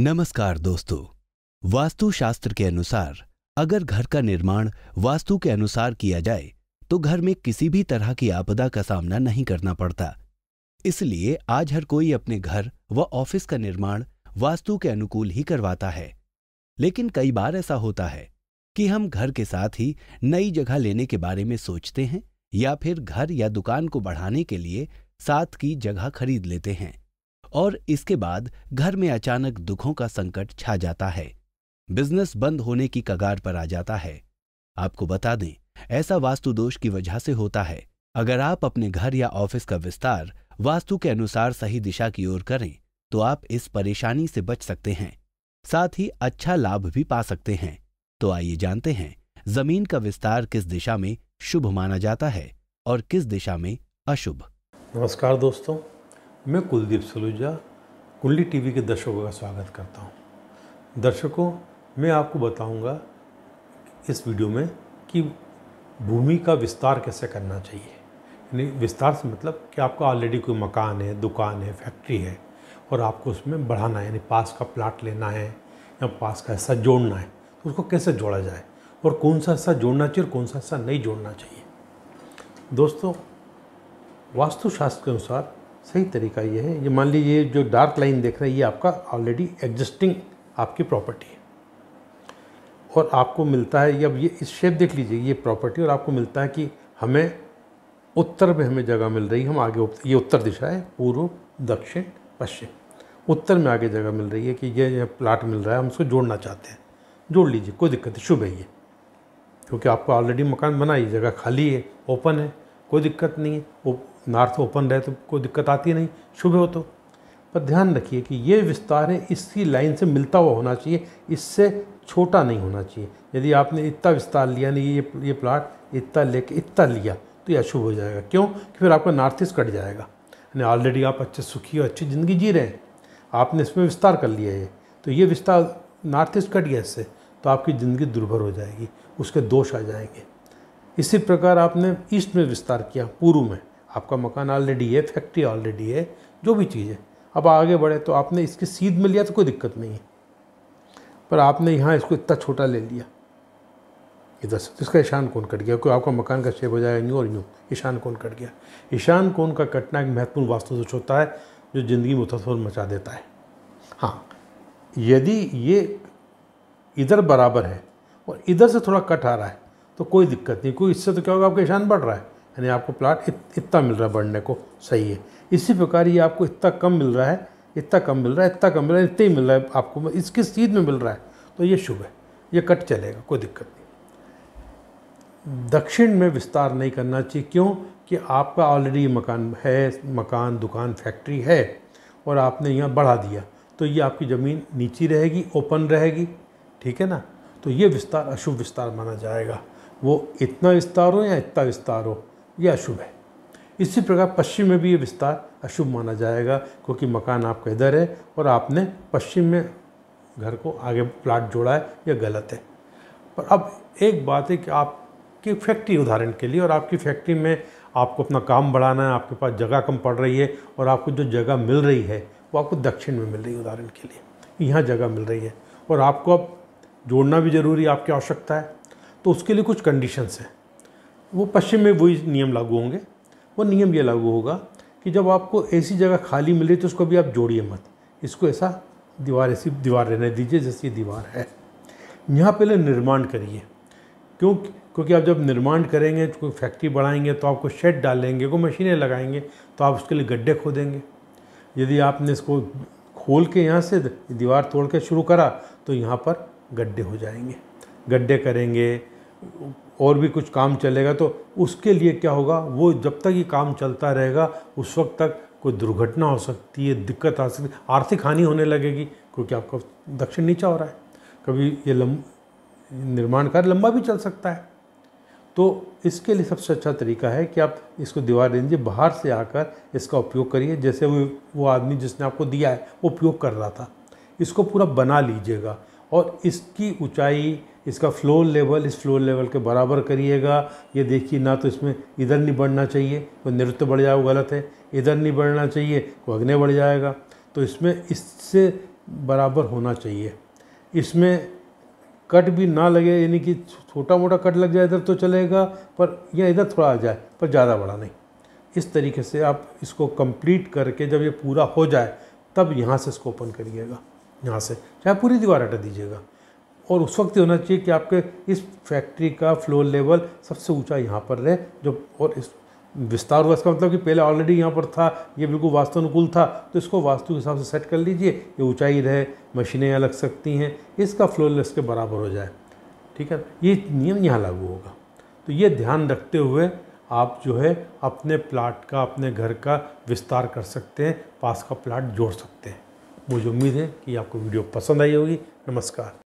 नमस्कार दोस्तों वास्तुशास्त्र के अनुसार अगर घर का निर्माण वास्तु के अनुसार किया जाए तो घर में किसी भी तरह की आपदा का सामना नहीं करना पड़ता इसलिए आज हर कोई अपने घर व ऑफिस का निर्माण वास्तु के अनुकूल ही करवाता है लेकिन कई बार ऐसा होता है कि हम घर के साथ ही नई जगह लेने के बारे में सोचते हैं या फिर घर या दुकान को बढ़ाने के लिए साथ की जगह खरीद लेते हैं और इसके बाद घर में अचानक दुखों का संकट छा जाता है बिजनेस बंद होने की कगार पर आ जाता है आपको बता दें ऐसा वास्तु दोष की वजह से होता है अगर आप अपने घर या ऑफिस का विस्तार वास्तु के अनुसार सही दिशा की ओर करें तो आप इस परेशानी से बच सकते हैं साथ ही अच्छा लाभ भी पा सकते हैं तो आइए जानते हैं जमीन का विस्तार किस दिशा में शुभ माना जाता है और किस दिशा में अशुभ नमस्कार दोस्तों मैं कुलदीप सलूजा कुंडली टीवी के दर्शकों का स्वागत करता हूं। दर्शकों मैं आपको बताऊंगा इस वीडियो में कि भूमि का विस्तार कैसे करना चाहिए यानी विस्तार से मतलब कि आपका ऑलरेडी कोई मकान है दुकान है फैक्ट्री है और आपको उसमें बढ़ाना है यानी पास का प्लाट लेना है या पास का हिस्सा जोड़ना है तो उसको कैसे जोड़ा जाए और कौन सा हिस्सा जोड़ना चाहिए और कौन सा हिस्सा नहीं जोड़ना चाहिए दोस्तों वास्तुशास्त्र के अनुसार सही तरीका ये है ये मान लीजिए जो डार्क लाइन देख रहा है ये आपका ऑलरेडी एग्जिस्टिंग आपकी प्रॉपर्टी है और आपको मिलता है अब ये इस शेप देख लीजिए ये प्रॉपर्टी और आपको मिलता है कि हमें उत्तर में हमें जगह मिल रही है हम आगे ये उत्तर दिशा है पूर्व दक्षिण पश्चिम उत्तर में आगे जगह मिल रही है कि ये, प्लाट मिल रहा है हम उसको जोड़ना चाहते हैं जोड़ लीजिए कोई दिक्कत नहीं शुभ है ये क्योंकि आपको ऑलरेडी मकान बना ये जगह खाली है ओपन है कोई दिक्कत नहीं है नॉर्थ ओपन रहे तो कोई दिक्कत आती नहीं शुभ हो तो पर ध्यान रखिए कि ये विस्तार है इसी लाइन से मिलता हुआ होना चाहिए इससे छोटा नहीं होना चाहिए यदि आपने इतना विस्तार लिया नहीं ये ये प्लाट इतना लेके इतना लिया तो यह अशुभ हो जाएगा क्यों कि फिर आपका नॉर्थ ईस्ट कट जाएगा यानी ऑलरेडी आप अच्छे सुखी और अच्छी ज़िंदगी जी रहे हैं आपने इसमें विस्तार कर लिया ये तो ये विस्तार नॉर्थ ईस्ट कट गया इससे तो आपकी ज़िंदगी दुर्भर हो जाएगी उसके दोष आ जाएंगे इसी प्रकार आपने ईस्ट में विस्तार किया पूर्व में आपका मकान ऑलरेडी है फैक्ट्री ऑलरेडी है जो भी चीज़ है अब आगे बढ़े तो आपने इसकी सीध में लिया तो कोई दिक्कत नहीं है पर आपने यहाँ इसको इतना छोटा ले लिया इधर से तो इसका ईशान कौन कट गया क्योंकि आपका मकान का शेप हो जाएगा यूँ और यूँ ईशान कौन कट गया ईशान कौन का कटना एक महत्वपूर्ण वास्तु दोष होता है जो ज़िंदगी में मचा देता है हाँ यदि ये इधर बराबर है और इधर से थोड़ा कट आ रहा है तो कोई दिक्कत नहीं क्योंकि इससे तो क्या होगा आपका ईशान बढ़ रहा है यानी आपको प्लाट इत, इतना मिल रहा है बढ़ने को सही है इसी प्रकार ये आपको इतना कम मिल रहा है इतना कम मिल रहा है इतना कम मिल रहा है इतना ही मिल रहा है आपको इस किस चीज़ में मिल रहा है तो ये शुभ है ये कट चलेगा कोई दिक्कत नहीं दक्षिण में विस्तार नहीं करना चाहिए क्यों कि आपका ऑलरेडी मकान है मकान दुकान फैक्ट्री है और आपने यहाँ बढ़ा दिया तो ये आपकी ज़मीन नीची रहेगी ओपन रहेगी ठीक है ना तो ये विस्तार अशुभ विस्तार माना जाएगा वो इतना विस्तार हो या इतना विस्तार हो यह अशुभ है इसी प्रकार पश्चिम में भी ये विस्तार अशुभ माना जाएगा क्योंकि मकान आपका इधर है और आपने पश्चिम में घर को आगे प्लाट जोड़ा है यह गलत है पर अब एक बात है कि आपकी फैक्ट्री उदाहरण के लिए और आपकी फैक्ट्री में आपको अपना काम बढ़ाना है आपके पास जगह कम पड़ रही है और आपको जो जगह मिल रही है वो आपको दक्षिण में मिल रही है उदाहरण के लिए यहाँ जगह मिल रही है और आपको अब जोड़ना भी ज़रूरी आपकी आवश्यकता है तो उसके लिए कुछ कंडीशंस हैं वो पश्चिम में वही नियम लागू होंगे वो नियम ये लागू होगा कि जब आपको ऐसी जगह खाली मिले तो उसको भी आप जोड़िए मत इसको ऐसा दीवार ऐसी दीवार रहने दीजिए जैसे ये दीवार है यहाँ पहले निर्माण करिए क्यों क्योंकि आप जब निर्माण करेंगे कोई फैक्ट्री बढ़ाएंगे तो आपको शेड डालेंगे कोई मशीनें लगाएंगे तो आप उसके लिए गड्ढे खोदेंगे यदि आपने इसको खोल के यहाँ से दीवार तोड़ के शुरू करा तो यहाँ पर गड्ढे हो जाएंगे गड्ढे करेंगे और भी कुछ काम चलेगा तो उसके लिए क्या होगा वो जब तक ये काम चलता रहेगा उस वक्त तक कोई दुर्घटना हो सकती है दिक्कत आ सकती है आर्थिक हानि होने लगेगी क्योंकि आपका दक्षिण नीचा हो रहा है कभी ये लम निर्माण कार्य लंबा भी चल सकता है तो इसके लिए सबसे अच्छा तरीका है कि आप इसको दीवार दीजिए बाहर से आकर इसका उपयोग करिए जैसे वो वो आदमी जिसने आपको दिया है वो उपयोग कर रहा था इसको पूरा बना लीजिएगा और इसकी ऊंचाई इसका फ्लोर लेवल इस फ्लोर लेवल के बराबर करिएगा ये देखिए ना तो इसमें इधर नहीं बढ़ना चाहिए कोई नृत्य बढ़ जाए वो गलत है इधर नहीं बढ़ना चाहिए वो अग्नि बढ़ जाएगा तो इसमें इससे बराबर होना चाहिए इसमें कट भी ना लगे यानी कि छोटा मोटा कट लग जाए इधर तो चलेगा पर या इधर थोड़ा आ जाए पर ज़्यादा बड़ा नहीं इस तरीके से आप इसको कंप्लीट करके जब ये पूरा हो जाए तब यहाँ से इसको ओपन करिएगा यहाँ से चाहे पूरी दीवार हटा दीजिएगा और उस वक्त ही होना चाहिए कि आपके इस फैक्ट्री का फ्लोर लेवल सबसे ऊंचा यहाँ पर रहे जो और इस विस्तार हुआ इसका मतलब कि पहले ऑलरेडी यहाँ पर था ये बिल्कुल वास्तु अनुकूल था तो इसको वास्तु के हिसाब से सेट कर लीजिए ये ऊंचाई रहे मशीनें लग सकती हैं इसका फ्लोर लेस के बराबर हो जाए ठीक है ये नियम यहाँ लागू होगा तो ये ध्यान रखते हुए आप जो है अपने प्लाट का अपने घर का विस्तार कर सकते हैं पास का प्लाट जोड़ सकते हैं मुझे उम्मीद है कि आपको वीडियो पसंद आई होगी नमस्कार